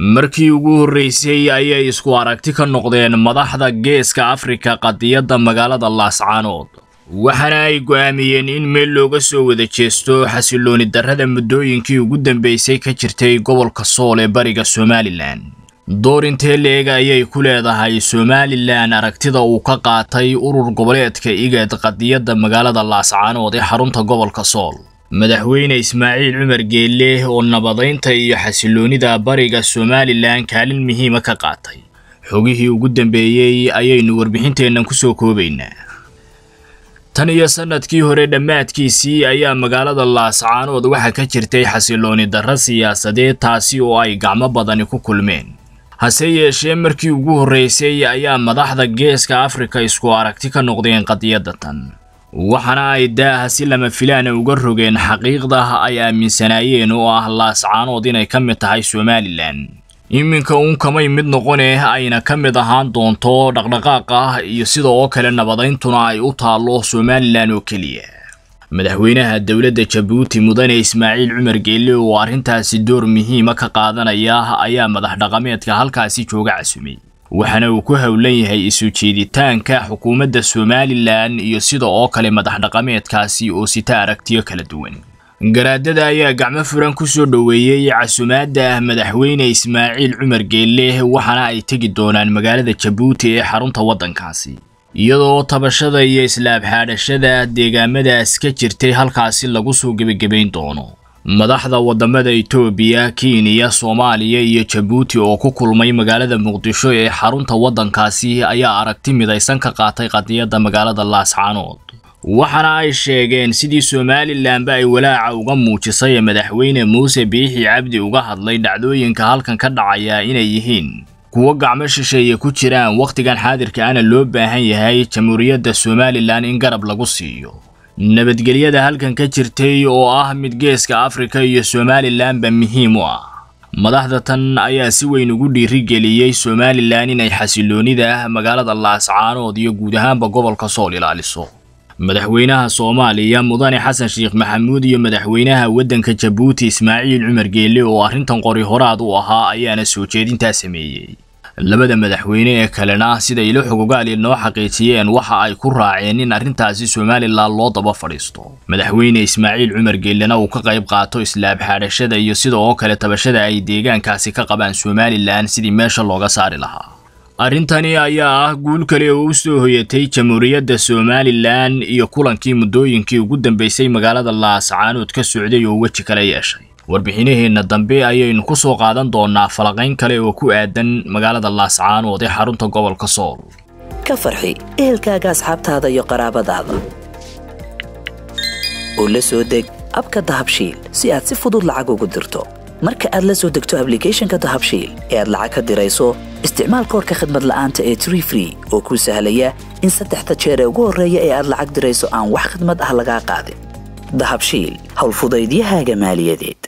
markii ugu horreysay ayay isku aragti ka noqdeen madaxda geeska afrika qadiyadda magaalada laascaanood waxaana ay go'aamiyeen in meel looga soo wada jeesto xasilooni darrada muddooyinkii ugu dambeysay ka jirtay gobolka sool ee bariga somalilan door intee leeg ayay ku leedahay somalilan aragtida uu ka qaatay urur goboleedka igad qadiyadda magaalada laascaanood ee xarunta gobolka sool madaxweyne ismaaciil cumar geelle oo nabadaynta iyo xasiloonida bariga somalilan kaalin muhiima ka qaatay xogihii ugu dambeeyey ayaynu warbixinteennan ku soo koobaynaa tan iyo sannadkii hore dhammaadkiisii ayaa magaalada laascaanood waxaa ka jirtay xasilooni darra siyaasadeed taasi oo ay gacmo badani ku kulmeen hase yeeshee markii ugu horraysay ayaa madaxda geeska afrika isku aragti ka noqdeen qadiyadda tan waxaana ay daaha si lama filaana uga rogeen xaqiiqda ay aaminsanaayeen oo ah laascaanood inay ka mid tahay somalilan iminka uun kamay mid noqonee eh ayna ka mid ahaan doonto dhaqdhaqaaq ah iyo sida oo kale nabadayntuna ay u taallo somalilan oo keliya madaxweynaha dowladda jabuuti mudane ismaaciil cumar geelle oo arrintaasi door muhiima ka qaadanaya ayaa madax dhaqameedka halkaasi jooga casumay waxaana uu ku howlan yahay isu jeeditaanka xukuumadda somalilan iyo sida oo kale madax dhaqameedkaasi oo sita aragtiyo kala duwan garaadada ayaa gacmo furan ku soo dhoweeyey casumaadda madaxweyne ismaaciil cumar geelleh waxaana ay tegi doonaan magaalada jabuuti ee xarunta waddankaasi iyadoo tabashada iyo islaabxaadhashada deegaamadaas ka jirtay halkaasi lagu soo gebagabayn doono madaxda waddamada etoobiya kiiniya soomaaliya iyo jabuuti oo ku kulmay magaalada muqdisho ee xarunta waddankaasi ayaa aragti midaysan ka qaatay qadiyadda magaalada laascaanood waxaana ay sheegeen sidii somalilanba ay walaaca uga muujisay ee madaxweyne muuse biixi cabdi uga hadlay dhacdooyinka halkan ka dhacaya inay yihiin kuwo gacmo shisheeye ku jiraan wakhtigan xaadirka ana loo baahan yahay jamhuuriyadda somalilan in garab lagu siiyo nabadgelyada halkan ka jirtay oo ah mid geeska afrika iyo somalilanba muhiim u ah madaxda tan ayaa si weyn ugu dhiirigeliyey somalilan inay xasiloonida magaalada laascaanood iyo guud ahaanba gobolka sool ilaaliso madaxweynaha soomaaliya mudane xasan sheekh maxamuud iyo madaxweynaha waddanka jabuuti ismaaciil cumar geelle oo arrintan qori horaad u ahaa ayaana soo jeedintaa sameeyey labada madaxweyne ee kalena sida iloxo gogaal inoo xaqiijiyeen waxa ay ku raaceen in arrintaasi somalilan loo daba fadhiisto madaxweyne ismaaciil cumar geellena uu ka qayb qaato islaab xaadhashada iyo sida oo kale tabashada ay deegaankaasi ka qabaan somalilan sidii meesha looga saari lahaa arrintani ayaa ah guul kale oo u soo hoyatay jamhuuriyadda somalilan iyo kulankii muddooyinkii ugu dambaysay magaalada laascaanood ka socday oo weji kale yeeshay warbixinaheenna dambe ayaynu ku soo qaadan doonaa falaqayn kale oo ku aadan magaalada laascaanood ee xarunta gobolka sool ka farxi ehelkaaga asxaabtaada iyo qaraabadaada oo la soo deg abka dahabshiil si aad si fudud lacag ugu dirto marka aad la soo degto ablicathonka dahabshiil ee aad lacag ka dirayso isticmaal koorka khadmad la'aanta ee tree free oo kuu sahlaya in saddexda jeer ee ugu horreeya ee aad lacag dirayso aan wax khidmad ah lagaa qaadin dahabshiil howlfudaydiyahaaga maaliyadeed